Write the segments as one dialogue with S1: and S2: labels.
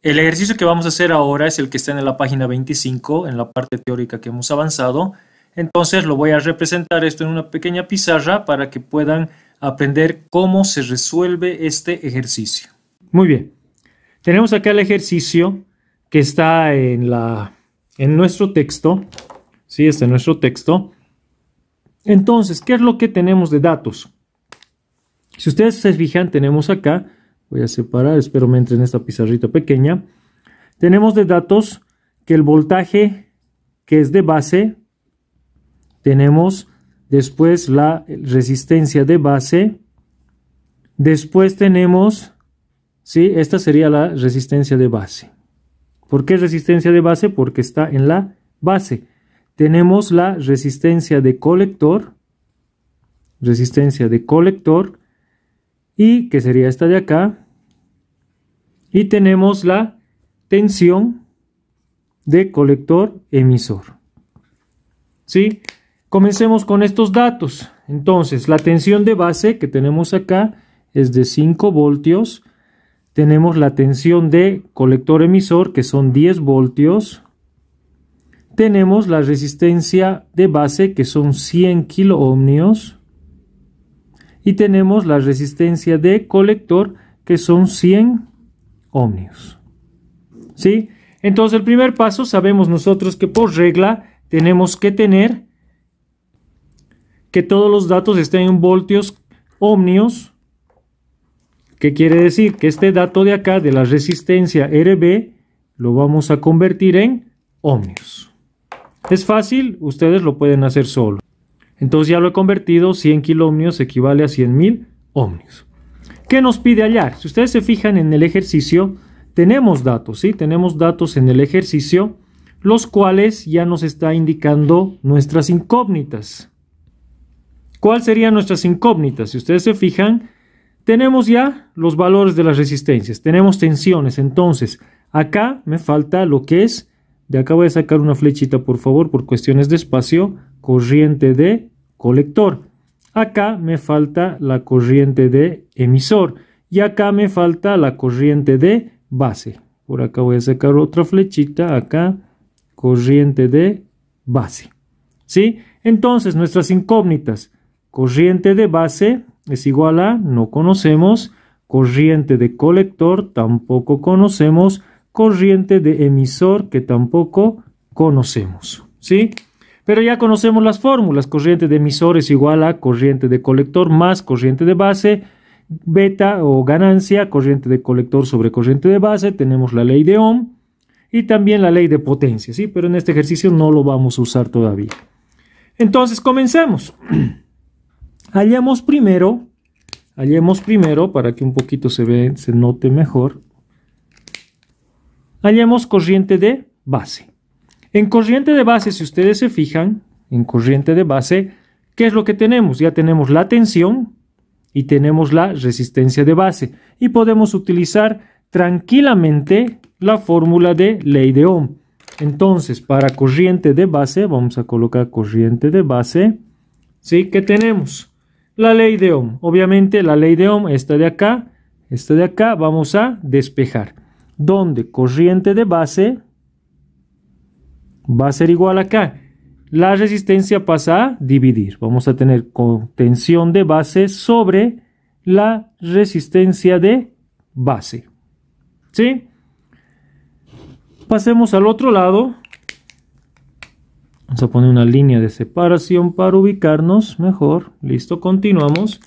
S1: El ejercicio que vamos a hacer ahora es el que está en la página 25, en la parte teórica que hemos avanzado. Entonces lo voy a representar esto en una pequeña pizarra para que puedan aprender cómo se resuelve este ejercicio. Muy bien. Tenemos acá el ejercicio que está en, la, en nuestro texto. Sí, está en nuestro texto. Entonces, ¿qué es lo que tenemos de datos? Si ustedes se fijan, tenemos acá Voy a separar, espero me entre en esta pizarrita pequeña. Tenemos de datos que el voltaje que es de base, tenemos después la resistencia de base, después tenemos, ¿sí? esta sería la resistencia de base. ¿Por qué resistencia de base? Porque está en la base. Tenemos la resistencia de colector, resistencia de colector, y que sería esta de acá. Y tenemos la tensión de colector-emisor. ¿Sí? Comencemos con estos datos. Entonces, la tensión de base que tenemos acá es de 5 voltios. Tenemos la tensión de colector-emisor que son 10 voltios. Tenemos la resistencia de base que son 100 ohmios, y tenemos la resistencia de colector que son 100 ohmios. ¿Sí? Entonces el primer paso sabemos nosotros que por regla tenemos que tener que todos los datos estén en voltios ohmios ¿Qué quiere decir? Que este dato de acá de la resistencia RB lo vamos a convertir en ohmios. Es fácil, ustedes lo pueden hacer solo. Entonces ya lo he convertido, 100 kilómetros equivale a 100.000 ohmios. ¿Qué nos pide hallar? Si ustedes se fijan en el ejercicio, tenemos datos, ¿sí? Tenemos datos en el ejercicio, los cuales ya nos está indicando nuestras incógnitas. ¿Cuáles serían nuestras incógnitas? Si ustedes se fijan, tenemos ya los valores de las resistencias, tenemos tensiones, entonces acá me falta lo que es, de acá voy a sacar una flechita por favor por cuestiones de espacio, corriente de colector. Acá me falta la corriente de emisor y acá me falta la corriente de base. Por acá voy a sacar otra flechita, acá corriente de base. ¿Sí? Entonces nuestras incógnitas, corriente de base es igual a no conocemos, corriente de colector tampoco conocemos, corriente de emisor que tampoco conocemos. ¿Sí? Pero ya conocemos las fórmulas, corriente de emisor es igual a corriente de colector más corriente de base, beta o ganancia, corriente de colector sobre corriente de base, tenemos la ley de Ohm y también la ley de potencia, ¿sí? Pero en este ejercicio no lo vamos a usar todavía. Entonces, comencemos. hallemos primero, hallemos primero, para que un poquito se, ve, se note mejor, hallemos corriente de base. En corriente de base, si ustedes se fijan, en corriente de base, ¿qué es lo que tenemos? Ya tenemos la tensión y tenemos la resistencia de base. Y podemos utilizar tranquilamente la fórmula de ley de Ohm. Entonces, para corriente de base, vamos a colocar corriente de base. ¿Sí? ¿Qué tenemos? La ley de Ohm. Obviamente, la ley de Ohm, esta de acá, esta de acá, vamos a despejar. Donde corriente de base va a ser igual acá. La resistencia pasa a dividir. Vamos a tener tensión de base sobre la resistencia de base. ¿Sí? Pasemos al otro lado. Vamos a poner una línea de separación para ubicarnos mejor. Listo, continuamos.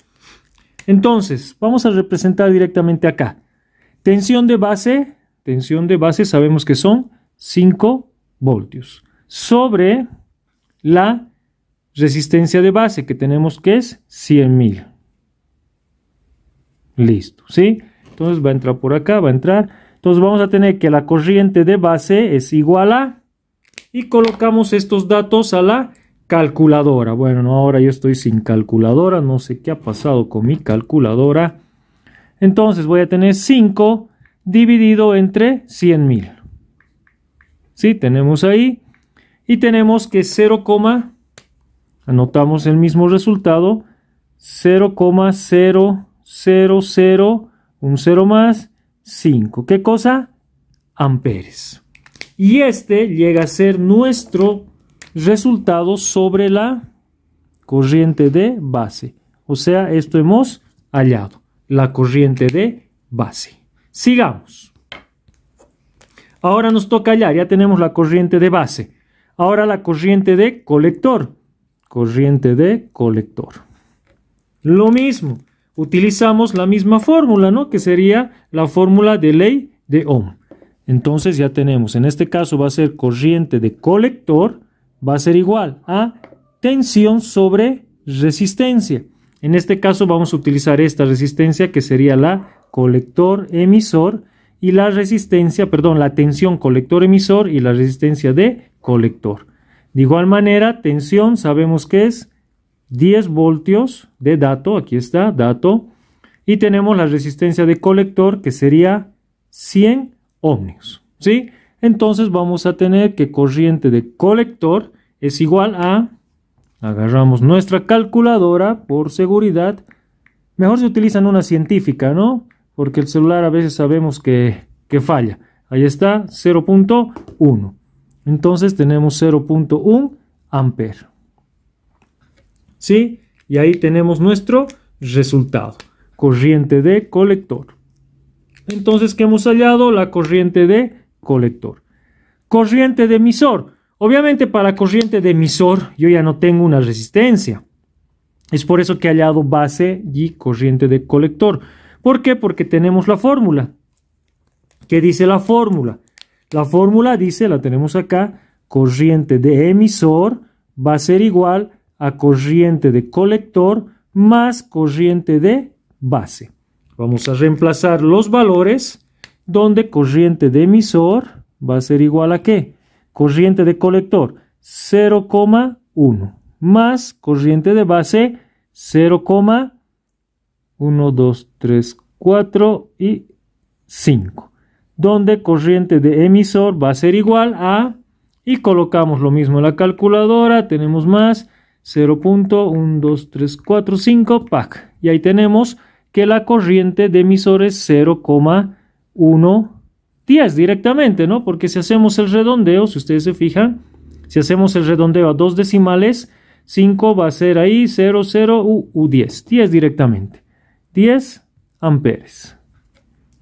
S1: Entonces, vamos a representar directamente acá. Tensión de base, tensión de base sabemos que son 5 voltios sobre la resistencia de base que tenemos que es 100.000. Listo, ¿sí? Entonces va a entrar por acá, va a entrar. Entonces vamos a tener que la corriente de base es igual a... Y colocamos estos datos a la calculadora. Bueno, ahora yo estoy sin calculadora, no sé qué ha pasado con mi calculadora. Entonces voy a tener 5 dividido entre 100.000. Tenemos ahí y tenemos que 0, anotamos el mismo resultado, 0,000, un 0 más, 5. ¿Qué cosa? Amperes. Y este llega a ser nuestro resultado sobre la corriente de base. O sea, esto hemos hallado, la corriente de base. Sigamos. Ahora nos toca hallar, ya tenemos la corriente de base. Ahora la corriente de colector. Corriente de colector. Lo mismo, utilizamos la misma fórmula, ¿no? Que sería la fórmula de ley de Ohm. Entonces ya tenemos, en este caso va a ser corriente de colector, va a ser igual a tensión sobre resistencia. En este caso vamos a utilizar esta resistencia que sería la colector emisor y la resistencia, perdón, la tensión colector-emisor y la resistencia de colector. De igual manera, tensión sabemos que es 10 voltios de dato, aquí está, dato, y tenemos la resistencia de colector que sería 100 ohmios, ¿sí? Entonces vamos a tener que corriente de colector es igual a, agarramos nuestra calculadora por seguridad, mejor se utilizan una científica, ¿no? porque el celular a veces sabemos que, falla. Ahí está, 0.1. Entonces tenemos 0.1 Ampere. ¿Sí? Y ahí tenemos nuestro resultado. Corriente de colector. Entonces, ¿qué hemos hallado? La corriente de colector. Corriente de emisor. Obviamente para corriente de emisor yo ya no tengo una resistencia. Es por eso que he hallado base y corriente de colector. ¿Por qué? Porque tenemos la fórmula. ¿Qué dice la fórmula? La fórmula dice, la tenemos acá, corriente de emisor va a ser igual a corriente de colector más corriente de base. Vamos a reemplazar los valores donde corriente de emisor va a ser igual a qué? Corriente de colector 0,1 más corriente de base 0,1. 1, 2, 3, 4 y 5, donde corriente de emisor va a ser igual a, y colocamos lo mismo en la calculadora, tenemos más, 3, 0.12345 PAC. Y ahí tenemos que la corriente de emisor es 0,110 directamente, ¿no? Porque si hacemos el redondeo, si ustedes se fijan, si hacemos el redondeo a dos decimales, 5 va a ser ahí 0,0 u, u 10, 10 directamente. 10 amperes.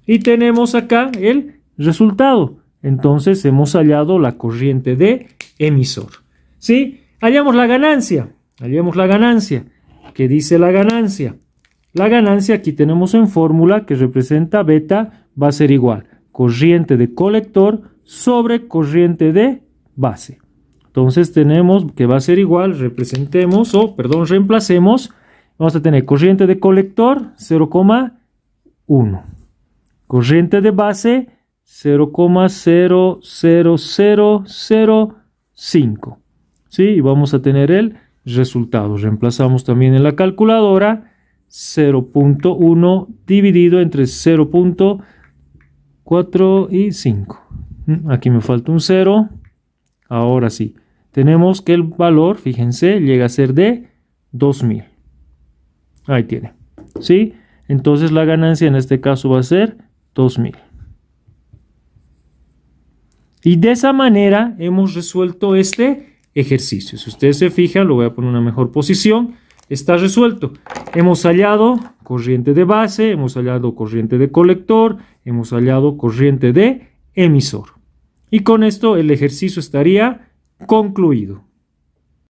S1: Y tenemos acá el resultado. Entonces hemos hallado la corriente de emisor. ¿Sí? Hallamos la ganancia. Hallamos la ganancia. ¿Qué dice la ganancia? La ganancia aquí tenemos en fórmula que representa beta va a ser igual. Corriente de colector sobre corriente de base. Entonces tenemos que va a ser igual, representemos o, perdón, reemplacemos Vamos a tener corriente de colector 0,1. Corriente de base 0,00005. ¿Sí? Y vamos a tener el resultado. Reemplazamos también en la calculadora 0.1 dividido entre 0.4 y 5. Mm, aquí me falta un 0. Ahora sí. Tenemos que el valor, fíjense, llega a ser de 2000. Ahí tiene. ¿Sí? Entonces la ganancia en este caso va a ser 2000. Y de esa manera hemos resuelto este ejercicio. Si ustedes se fijan, lo voy a poner en una mejor posición. Está resuelto. Hemos hallado corriente de base, hemos hallado corriente de colector, hemos hallado corriente de emisor. Y con esto el ejercicio estaría concluido.